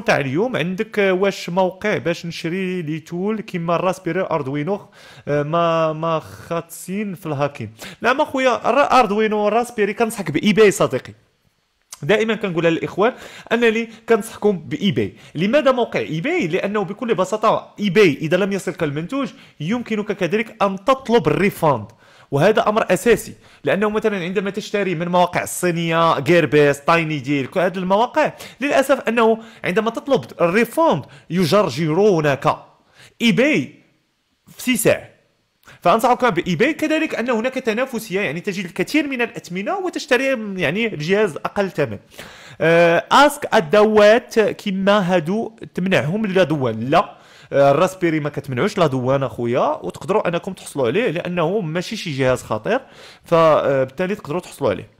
تاع اليوم عندك واش موقع باش نشري لي تول كيما الراسبيري اردوينو آه، ما ما خاطسين في الهاكين لا ما خويا اردوينو الراسبيري كنصحك باي باي صديقي دائما كنقول للاخوان انني كنصحكم باي باي لماذا موقع اي باي لانه بكل بساطه اي باي اذا لم يصلك المنتوج يمكنك كذلك ان تطلب الريفاند وهذا امر اساسي لانه مثلا عندما تشتري من مواقع الصينيه جيربيس تايني ديل كل هذه المواقع للاسف انه عندما تطلب الريفوند يجرجرونك ايباي في ساعه فانصحك بايباي كذلك ان هناك تنافسيه يعني تجد الكثير من الاثمنه وتشتري يعني الجهاز اقل ثمن اسك آه، الدوات كما هادو تمنعهم الجدول لا آه، الراسبيري ما كتمنعوش لا دوان اخويا وتقدروا انكم تحصلوا عليه لانه ماشي شي جهاز خطير فبالتالي تقدروا تحصلوا عليه